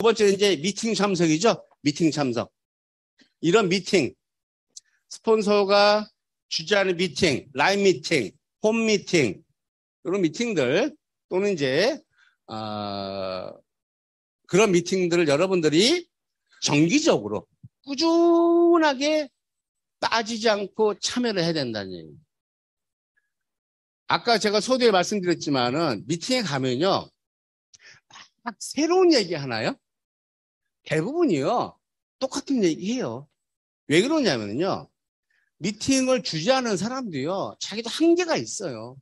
두 번째는 이제 미팅 참석이죠. 미팅 참석. 이런 미팅, 스폰서가 주재하는 미팅, 라인 미팅, 홈 미팅, 이런 미팅들 또는 이제 어, 그런 미팅들을 여러분들이 정기적으로 꾸준하게 빠지지 않고 참여를 해야 된다는 얘기예요. 아까 제가 소두에 말씀드렸지만은 미팅에 가면요. 막 새로운 얘기 하나요? 대부분이요. 똑같은 얘기해요. 왜 그러냐면요. 미팅을 주재하는 사람도요. 자기도 한계가 있어요.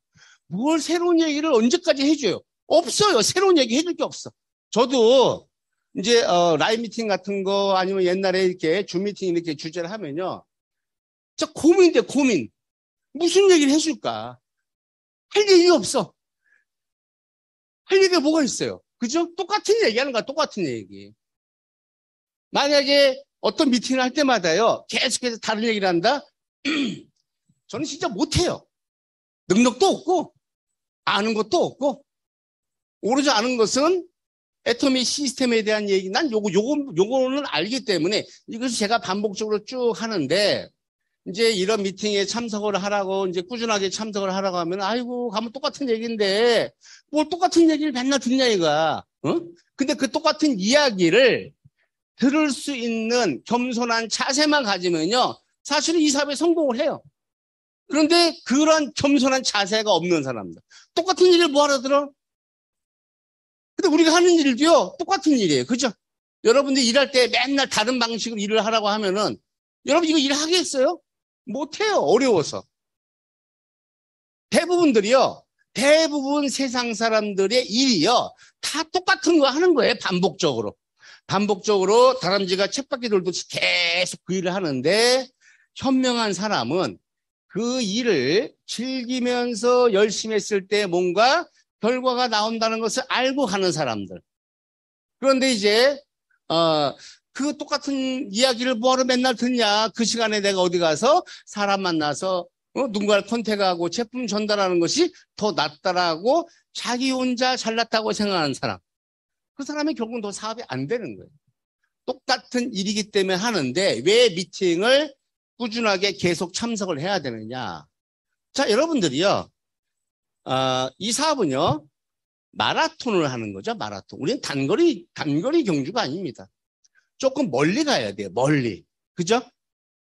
뭘 새로운 얘기를 언제까지 해줘요? 없어요. 새로운 얘기 해줄 게 없어. 저도 이제 어, 라인 미팅 같은 거 아니면 옛날에 이렇게 줌 미팅 이렇게 주제를 하면요. 진짜 고민돼 고민. 무슨 얘기를 해줄까? 할 얘기가 없어. 할 얘기가 뭐가 있어요? 그죠? 똑같은 얘기하는 거야. 똑같은 얘기. 만약에 어떤 미팅을 할 때마다요, 계속해서 다른 얘기를 한다? 저는 진짜 못해요. 능력도 없고, 아는 것도 없고, 오로지 아는 것은 애터미 시스템에 대한 얘기, 난 요거, 요거, 요거는 알기 때문에 이것을 제가 반복적으로 쭉 하는데, 이제 이런 미팅에 참석을 하라고, 이제 꾸준하게 참석을 하라고 하면, 아이고, 가면 똑같은 얘기인데, 뭘 똑같은 얘기를 맨날 듣냐, 이가 어? 근데 그 똑같은 이야기를 들을 수 있는 겸손한 자세만 가지면요. 사실은 이 사업에 성공을 해요. 그런데 그런 겸손한 자세가 없는 사람들. 똑같은 일을 뭐하러 들어? 근데 우리가 하는 일도요. 똑같은 일이에요. 그죠? 여러분들 일할 때 맨날 다른 방식으로 일을 하라고 하면은 여러분 이거 일하겠어요? 못해요. 어려워서. 대부분들이요. 대부분 세상 사람들의 일이요. 다 똑같은 거 하는 거예요. 반복적으로. 반복적으로 다람쥐가 쳇바퀴 돌듯이 계속 그 일을 하는데 현명한 사람은 그 일을 즐기면서 열심히 했을 때 뭔가 결과가 나온다는 것을 알고 하는 사람들. 그런데 이제 어, 그 똑같은 이야기를 뭐하러 맨날 듣냐. 그 시간에 내가 어디 가서 사람 만나서 어, 누군가를 컨택하고 제품 전달하는 것이 더 낫다라고 자기 혼자 잘났다고 생각하는 사람. 그 사람의 결국은 더 사업이 안 되는 거예요. 똑같은 일이기 때문에 하는데 왜 미팅을 꾸준하게 계속 참석을 해야 되느냐. 자, 여러분들이요. 어, 이 사업은요. 마라톤을 하는 거죠. 마라톤. 우리는 단거리, 단거리 경주가 아닙니다. 조금 멀리 가야 돼요. 멀리. 그죠?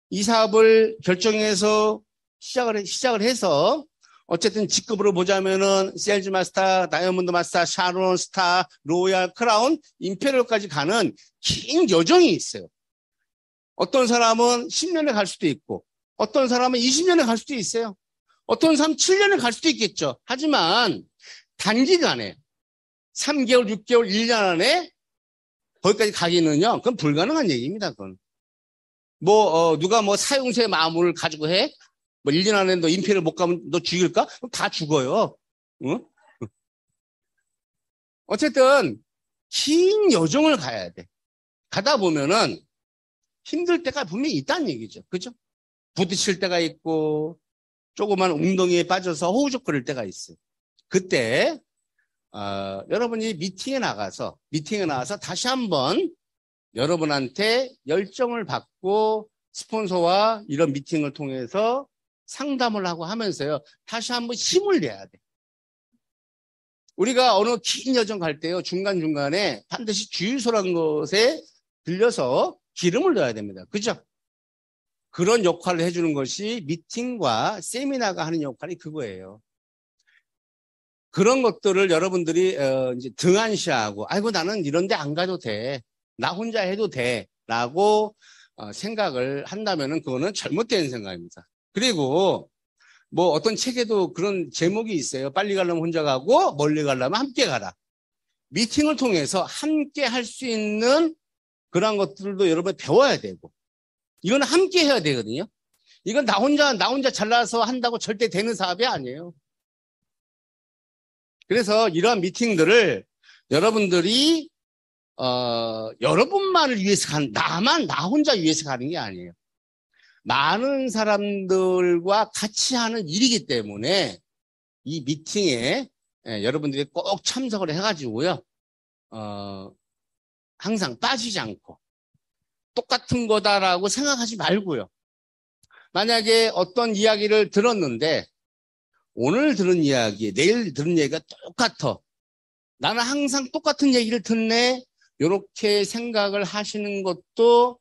이 사업을 결정해서 시작을, 시작을 해서 어쨌든 직급으로 보자면은 셀즈 마스터, 다이아몬드 마스터, 샤론 스타, 로얄, 크라운, 임페리얼까지 가는 긴 여정이 있어요. 어떤 사람은 10년에 갈 수도 있고, 어떤 사람은 20년에 갈 수도 있어요. 어떤 사람 7년에 갈 수도 있겠죠. 하지만 단기간에 3개월, 6개월, 1년 안에 거기까지 가기는요. 그건 불가능한 얘기입니다. 그건. 뭐, 어, 누가 뭐 사용세 마음을 가지고 해? 뭐 1년 안에 너 임페를 못 가면 너 죽일까? 그럼 다 죽어요. 응? 어쨌든 긴 여정을 가야 돼. 가다 보면은 힘들 때가 분명히 있다는 얘기죠. 그죠? 부딪힐 때가 있고 조그만 웅덩이에 빠져서 호우적거릴 때가 있어요. 그때 어, 여러분이 미팅에 나가서 미팅에 나가서 다시 한번 여러분한테 열정을 받고 스폰서와 이런 미팅을 통해서 상담을 하고 하면서요. 다시 한번 힘을 내야 돼. 우리가 어느 긴 여정 갈 때요. 중간중간에 반드시 주유소라는 것에 들려서 기름을 넣어야 됩니다. 그죠? 그런 역할을 해주는 것이 미팅과 세미나가 하는 역할이 그거예요. 그런 것들을 여러분들이 어, 이제 등한시하고, 아이고, 나는 이런데 안 가도 돼. 나 혼자 해도 돼. 라고 어, 생각을 한다면 그거는 잘못된 생각입니다. 그리고 뭐 어떤 책에도 그런 제목이 있어요. 빨리 가려면 혼자 가고 멀리 가려면 함께 가라. 미팅을 통해서 함께 할 수 있는 그런 것들도 여러분 배워야 되고 이건 함께 해야 되거든요. 이건 나 혼자 나 혼자 잘라서 한다고 절대 되는 사업이 아니에요. 그래서 이러한 미팅들을 여러분들이 어, 여러분만을 위해서 가는, 나만 나 혼자 위해서 가는 게 아니에요. 많은 사람들과 같이 하는 일이기 때문에 이 미팅에 예, 여러분들이 꼭 참석을 해가지고요. 어, 항상 빠지지 않고 똑같은 거다라고 생각하지 말고요. 만약에 어떤 이야기를 들었는데 오늘 들은 이야기, 내일 들은 얘기가 똑같아. 나는 항상 똑같은 얘기를 듣네. 이렇게 생각을 하시는 것도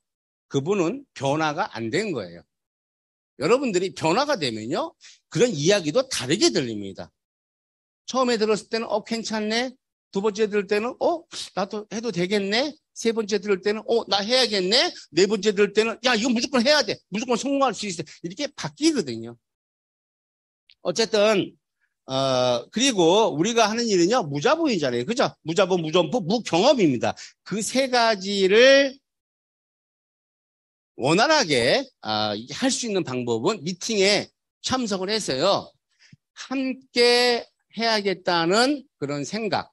그분은 변화가 안 된 거예요. 여러분들이 변화가 되면요. 그런 이야기도 다르게 들립니다. 처음에 들었을 때는 어 괜찮네. 두 번째 들을 때는 어 나도 해도 되겠네. 세 번째 들을 때는 어나 해야겠네. 네 번째 들을 때는 야 이거 무조건 해야 돼. 무조건 성공할 수 있어. 이렇게 바뀌거든요. 어쨌든 어 그리고 우리가 하는 일은요 무자본이잖아요. 그죠? 무자본, 무전포 무경험입니다. 그 세 가지를 원활하게 아, 할수 있는 방법은 미팅에 참석을 해서요. 함께 해야겠다는 그런 생각,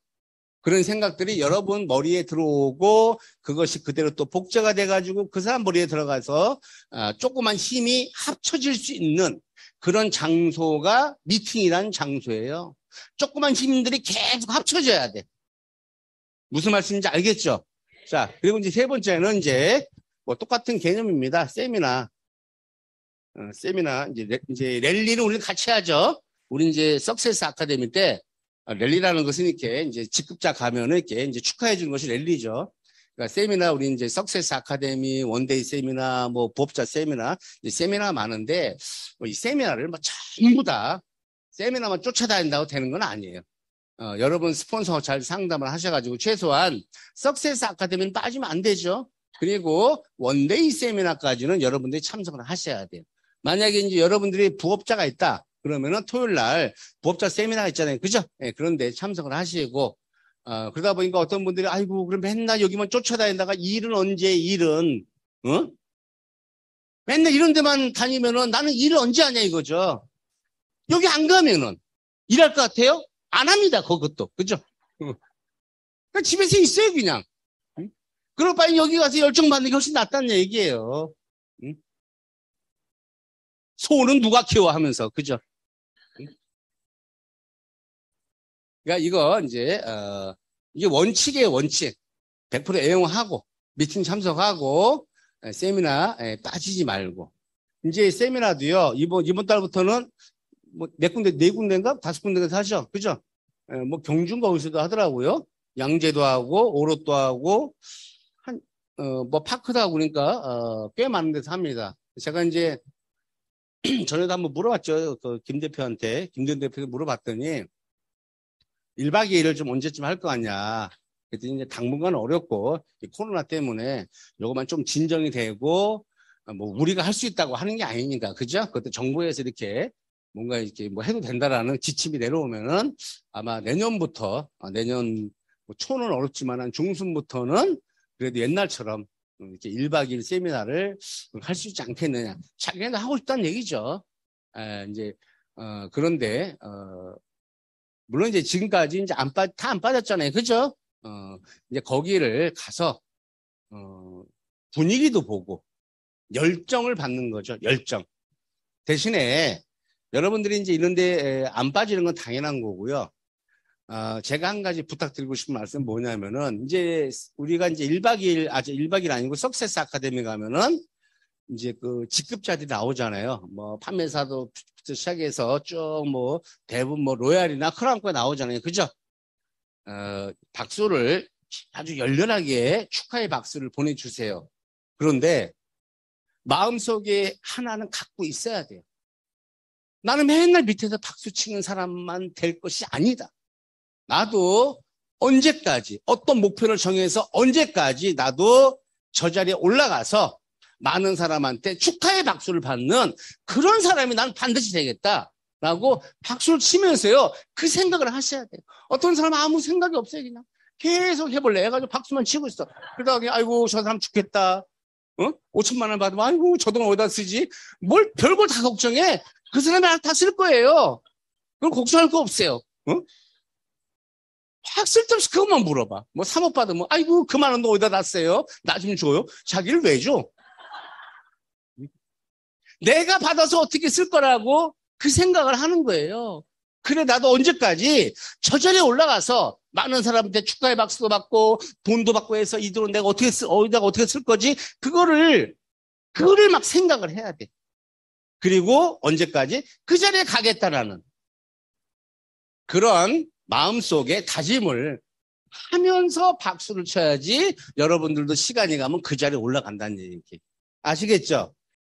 그런 생각들이 여러분 머리에 들어오고 그것이 그대로 또 복제가 돼가지고 그 사람 머리에 들어가서 아, 조그만 힘이 합쳐질 수 있는 그런 장소가 미팅이라는 장소예요. 조그만 힘들이 계속 합쳐져야 돼. 무슨 말씀인지 알겠죠? 자, 그리고 이제 세 번째는 이제 뭐 똑같은 개념입니다. 세미나. 어, 세미나. 이제, 이제 랠리는 우리는 같이 하죠. 우리 이제 석세스 아카데미 때 어, 랠리라는 것은 이렇게 이제 직급자 가면은 이렇게 이제 축하해 주는 것이 랠리죠. 그러니까 세미나 우리 이제 석세스 아카데미 원데이 세미나 뭐 부업자 세미나 세미나 많은데 뭐이 세미나를 뭐 전부 뭐 다 세미나만 쫓아다닌다고 되는 건 아니에요. 어, 여러분 스폰서 잘 상담을 하셔가지고 최소한 석세스 아카데미는 빠지면 안 되죠. 그리고 원데이 세미나까지는 여러분들이 참석을 하셔야 돼요. 만약에 이제 여러분들이 부업자가 있다. 그러면은 토요일 날 부업자 세미나가 있잖아요. 그죠? 예, 그런데 참석을 하시고, 어, 그러다 보니까 어떤 분들이, 아이고, 그럼 맨날 여기만 쫓아다니다가 일은 언제, 일은, 어? 맨날 이런 데만 다니면은 나는 일을 언제 하냐 이거죠. 여기 안 가면은 일할 것 같아요? 안 합니다. 그것도. 그죠? 그냥 집에서 있어요, 그냥. 그럴 바엔 여기 가서 열정 받는 게 훨씬 낫다는 얘기예요. 응? 소는 누가 키워 하면서 그죠? 그러니까 이거 이제 어, 이게 원칙이에요 원칙 100% 애용하고 미팅 참석하고 세미나 빠지지 말고 이제 세미나도요 이번 이번 달부터는 뭐몇 네 군데 네 군데인가 다섯 군데가 인 하죠 그죠? 에, 뭐 경준 거기서도 하더라고요 양재도 하고 오롯도 하고 어, 뭐파크다하 그러니까 어, 꽤 많은 데서 합니다. 제가 이제 전에도 한번 물어봤죠. 그김 대표한테 김 전 대표한테 물어봤더니 1박 2일을 좀 언제쯤 할거같냐 그랬더니 이제 당분간 어렵고 코로나 때문에 요것만 좀 진정이 되고 뭐 우리가 할 수 있다고 하는 게아니니까 그죠? 그때 정부에서 이렇게 뭔가 이렇게 뭐 해도 된다라는 지침이 내려오면은 아마 내년부터 아, 내년 뭐 초는 어렵지만 중순부터는 그래도 옛날처럼 이렇게 1박 2일 세미나를 할 수 있지 않겠느냐. 자기는 하고 싶다는 얘기죠. 에, 이제, 어, 그런데, 어, 물론 이제 지금까지 이제 안 빠, 다 안 빠졌잖아요. 그죠? 어, 이제 거기를 가서, 어, 분위기도 보고, 열정을 받는 거죠. 열정. 대신에 여러분들이 이제 이런데 안 빠지는 건 당연한 거고요. 아, 제가 한 가지 부탁드리고 싶은 말씀은 뭐냐면은 이제 우리가 이제 1박 2일 아직 1박 2일 아니고 석세스 아카데미 가면은 이제 그 직급자들이 나오잖아요. 뭐 판매사도 시작해서 쭉 뭐 대부분 뭐 로얄이나 크랑코에 나오잖아요. 그죠? 어, 박수를 아주 열렬하게 축하의 박수를 보내주세요. 그런데 마음속에 하나는 갖고 있어야 돼요. 나는 맨날 밑에서 박수 치는 사람만 될 것이 아니다. 나도 언제까지 어떤 목표를 정해서 언제까지 나도 저 자리에 올라가서 많은 사람한테 축하의 박수를 받는 그런 사람이 난 반드시 되겠다. 라고 박수를 치면서요. 그 생각을 하셔야 돼요. 어떤 사람 은 아무 생각이 없어요. 그냥 계속 해볼래. 해가지고 박수만 치고 있어. 그러다가 그 아이고 저 사람 죽겠다. 어? 5천만 원 받으면 아이고 저 돈 어디다 쓰지? 뭘별거다 걱정해. 그 사람이 다 쓸 거예요. 그걸 걱정할 거 없어요. 어? 막 쓸데없이 그것만 물어봐. 뭐 사업 받으면 뭐, 아이고 그 만원 어디다 놨어요? 나 좀 줘요. 자기를 왜 줘? 내가 받아서 어떻게 쓸 거라고 그 생각을 하는 거예요. 그래 나도 언제까지 저 자리에 올라가서 많은 사람한테 축하의 박수도 받고 돈도 받고 해서 이 돈은 내가 어떻게 쓸 어디다가 어떻게 쓸 거지 그거를 그거를 막 생각을 해야 돼. 그리고 언제까지 그 자리에 가겠다라는 그런 마음속에 다짐을 하면서 박수를 쳐야지 여러분들도 시간이 가면 그 자리에 올라간다는 얘기. 아시겠죠?